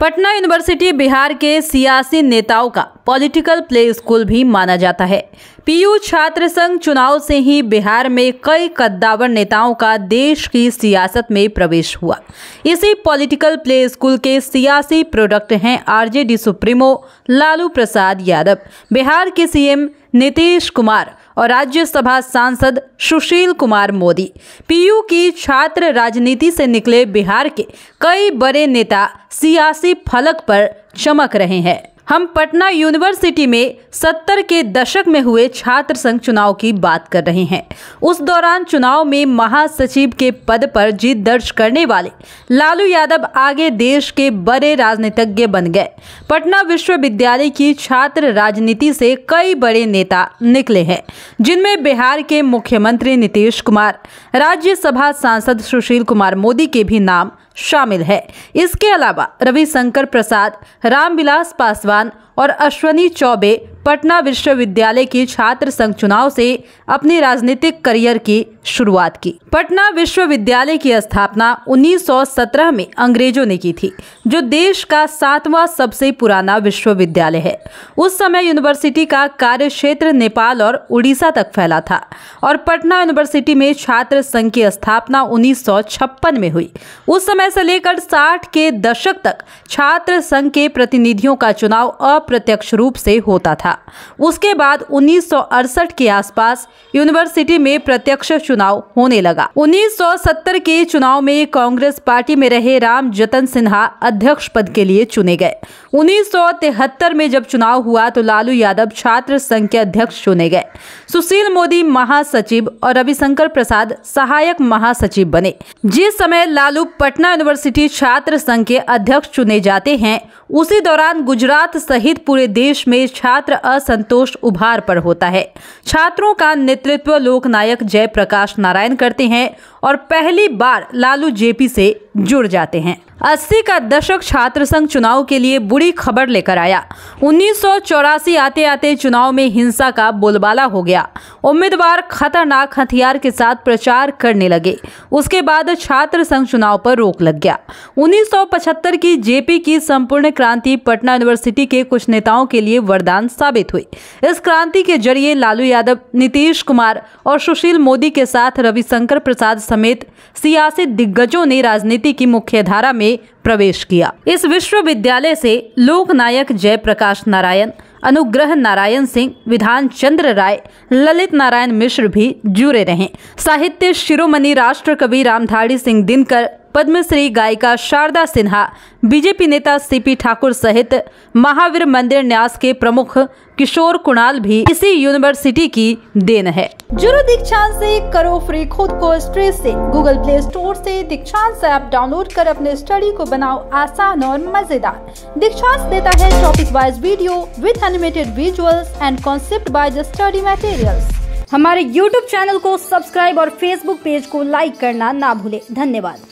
Patna university Bihar के सियासी नेताओं का पॉलिटिकल प्ले स्कूल भी माना जाता है पीयू छात्र संघ चुनाव से ही बिहार में कई कद्दावर नेताओं का देश की सियासत में प्रवेश हुआ इसी पॉलिटिकल प्ले स्कूल के सियासी प्रोडक्ट हैं आरजेडी सुप्रीमो लालू प्रसाद यादव बिहार के सीएम नीतीश कुमार और राज्यसभा सांसद सुशील कुमार मोदी पीयू की छात्र राजनीति से निकले बिहार के कई बड़े नेता सियासी फलक पर चमक रहे हैं हम पटना यूनिवर्सिटी में सत्तर के दशक में हुए छात्र संघ चुनाव की बात कर रहे हैं उस दौरान चुनाव में महासचिव के पद पर जीत दर्ज करने वाले लालू यादव आगे देश के बड़े राजनीतिज्ञ बन गए पटना विश्वविद्यालय की छात्र राजनीति से कई बड़े नेता निकले हैं जिनमें बिहार के मुख्यमंत्री नीतीश कुमार राज्यसभा सांसद सुशील कुमार मोदी के भी नाम शामिल है इसके अलावा रविशंकर प्रसाद रामविलास पासवान और अश्वनी चौबे पटना विश्वविद्यालय की छात्र संघ चुनाव से अपने राजनीतिक करियर की शुरुआत की पटना विश्वविद्यालय की स्थापना 1917 में अंग्रेजों ने की थी जो देश का सातवां सबसे पुराना विश्वविद्यालय है उस समय यूनिवर्सिटी का कार्य क्षेत्र नेपाल और उड़ीसा तक फैला था और पटना यूनिवर्सिटी में छात्र संघ की स्थापना उन्नीस में हुई उस समय से लेकर साठ के दशक तक छात्र संघ के प्रतिनिधियों का चुनाव अप्रत्यक्ष रूप से होता था उसके बाद उन्नीस के आसपास यूनिवर्सिटी में प्रत्यक्ष चुनाव होने लगा 1970 के चुनाव में कांग्रेस पार्टी में रहे राम जतन सिन्हा अध्यक्ष पद के लिए चुने गए उन्नीस में जब चुनाव हुआ तो लालू यादव छात्र संघ के अध्यक्ष चुने गए सुशील मोदी महासचिव और रविशंकर प्रसाद सहायक महासचिव बने जिस समय लालू पटना यूनिवर्सिटी छात्र संघ के अध्यक्ष चुने जाते हैं उसी दौरान गुजरात सहित पूरे देश में छात्र असंतोष उभार पर होता है छात्रों का नेतृत्व लोकनायक जयप्रकाश नारायण करते हैं और पहली बार लालू जेपी से जुड़ जाते हैं अस्सी का दशक छात्र संघ चुनाव के लिए बुरी खबर लेकर आया उन्नीस आते आते चुनाव में हिंसा का बोलबाला हो गया उम्मीदवार खतरनाक हथियार के साथ प्रचार करने लगे उसके बाद छात्र संघ चुनाव पर रोक लग गया 1975 की जेपी की संपूर्ण क्रांति पटना यूनिवर्सिटी के कुछ नेताओं के लिए वरदान साबित हुई इस क्रांति के जरिए लालू यादव नीतीश कुमार और सुशील मोदी के साथ रविशंकर प्रसाद समेत सियासी दिग्गजों ने राजनीति की मुख्य धारा में में प्रवेश किया इस विश्वविद्यालय से लोकनायक जयप्रकाश नारायण अनुग्रह नारायण सिंह विधान चंद्र राय ललित नारायण मिश्र भी जुड़े रहे साहित्य शिरोमणि राष्ट्र कवि रामधारी सिंह दिनकर पद्मश्री गायिका शारदा सिन्हा बीजेपी नेता सीपी ठाकुर सहित महावीर मंदिर न्यास के प्रमुख किशोर कुणाल भी इसी यूनिवर्सिटी की देन है जुड़ो दीक्षांत से करो फ्री खुद को स्ट्रेस से गूगल प्ले स्टोर से दीक्षांत ऐप डाउनलोड कर अपने स्टडी को बनाओ आसान और मजेदार दीक्षांत देता है topic wise video with animated visual and concept wise study material हमारे YouTube चैनल को सब्सक्राइब और Facebook पेज को लाइक करना ना भूले धन्यवाद